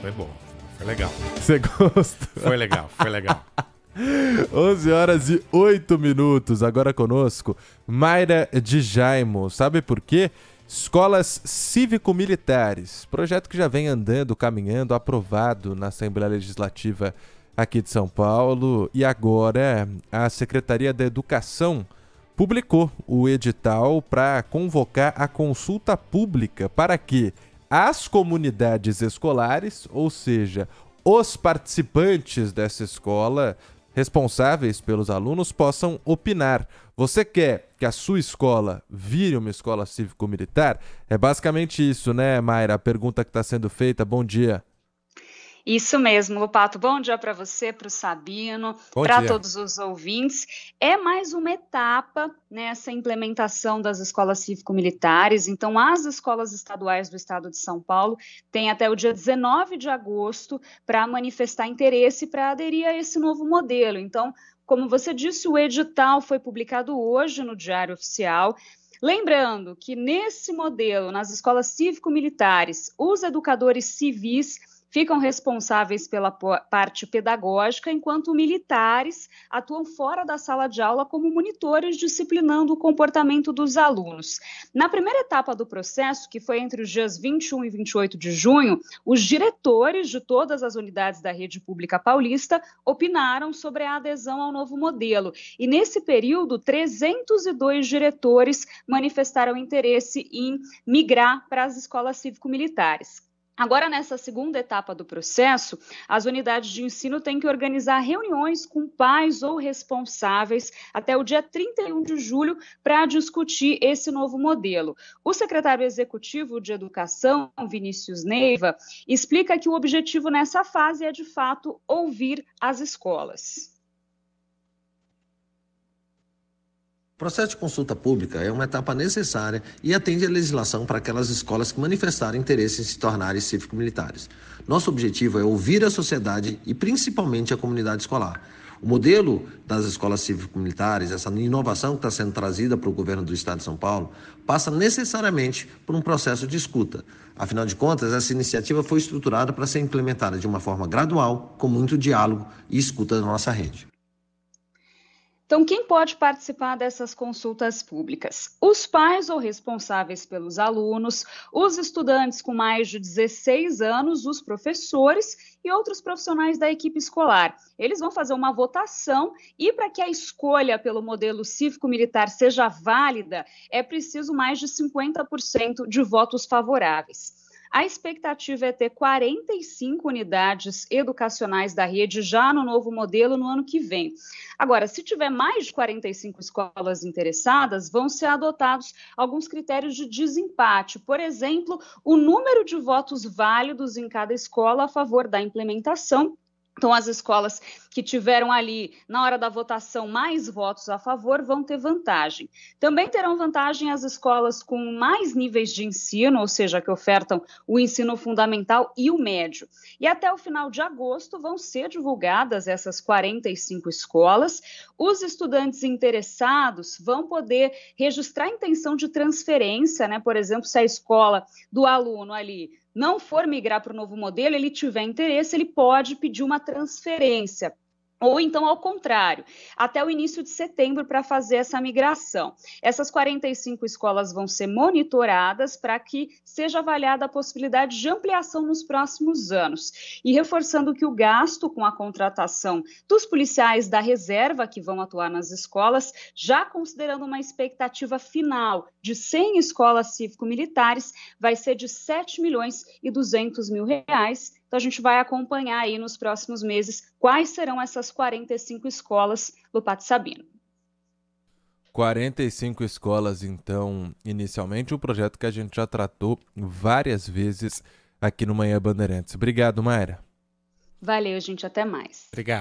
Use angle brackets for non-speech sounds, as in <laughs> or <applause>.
Foi bom. Foi legal. Você gostou? Foi legal, foi legal. 11 <laughs> horas e 8 minutos. Agora conosco, Mayra de Jaimo. Sabe por quê? Escolas cívico-militares. Projeto que já vem andando, caminhando, aprovado na Assembleia Legislativa aqui de São Paulo. E agora a Secretaria da Educação publicou o edital para convocar a consulta pública para quê? as comunidades escolares, ou seja, os participantes dessa escola responsáveis pelos alunos possam opinar. Você quer que a sua escola vire uma escola cívico-militar? É basicamente isso, né, Mayra? A pergunta que está sendo feita. Bom dia. Isso mesmo, Lupato. Bom dia para você, para o Sabino, para todos os ouvintes. É mais uma etapa nessa né, implementação das escolas cívico-militares. Então, as escolas estaduais do estado de São Paulo têm até o dia 19 de agosto para manifestar interesse para aderir a esse novo modelo. Então, como você disse, o edital foi publicado hoje no Diário Oficial. Lembrando que nesse modelo, nas escolas cívico-militares, os educadores civis ficam responsáveis pela parte pedagógica, enquanto militares atuam fora da sala de aula como monitores, disciplinando o comportamento dos alunos. Na primeira etapa do processo, que foi entre os dias 21 e 28 de junho, os diretores de todas as unidades da rede pública paulista opinaram sobre a adesão ao novo modelo. E nesse período, 302 diretores manifestaram interesse em migrar para as escolas cívico-militares. Agora, nessa segunda etapa do processo, as unidades de ensino têm que organizar reuniões com pais ou responsáveis até o dia 31 de julho para discutir esse novo modelo. O secretário executivo de Educação, Vinícius Neiva, explica que o objetivo nessa fase é, de fato, ouvir as escolas. O processo de consulta pública é uma etapa necessária e atende à legislação para aquelas escolas que manifestarem interesse em se tornarem cívico-militares. Nosso objetivo é ouvir a sociedade e principalmente a comunidade escolar. O modelo das escolas cívico-militares, essa inovação que está sendo trazida para o governo do Estado de São Paulo, passa necessariamente por um processo de escuta. Afinal de contas, essa iniciativa foi estruturada para ser implementada de uma forma gradual, com muito diálogo e escuta da nossa rede. Então, quem pode participar dessas consultas públicas? Os pais ou responsáveis pelos alunos, os estudantes com mais de 16 anos, os professores e outros profissionais da equipe escolar. Eles vão fazer uma votação e, para que a escolha pelo modelo cívico-militar seja válida, é preciso mais de 50% de votos favoráveis. A expectativa é ter 45 unidades educacionais da rede já no novo modelo no ano que vem. Agora, se tiver mais de 45 escolas interessadas, vão ser adotados alguns critérios de desempate. Por exemplo, o número de votos válidos em cada escola a favor da implementação então, as escolas que tiveram ali, na hora da votação, mais votos a favor vão ter vantagem. Também terão vantagem as escolas com mais níveis de ensino, ou seja, que ofertam o ensino fundamental e o médio. E até o final de agosto vão ser divulgadas essas 45 escolas. Os estudantes interessados vão poder registrar a intenção de transferência, né? Por exemplo, se a escola do aluno ali não for migrar para o novo modelo, ele tiver interesse, ele pode pedir uma transferência ou então ao contrário, até o início de setembro para fazer essa migração. Essas 45 escolas vão ser monitoradas para que seja avaliada a possibilidade de ampliação nos próximos anos. E reforçando que o gasto com a contratação dos policiais da reserva que vão atuar nas escolas, já considerando uma expectativa final de 100 escolas cívico-militares, vai ser de 7 milhões e 200 mil reais então, a gente vai acompanhar aí nos próximos meses quais serão essas 45 escolas do Pátio Sabino. 45 escolas, então, inicialmente, o um projeto que a gente já tratou várias vezes aqui no Manhã Bandeirantes. Obrigado, Mayra. Valeu, gente. Até mais. Obrigado.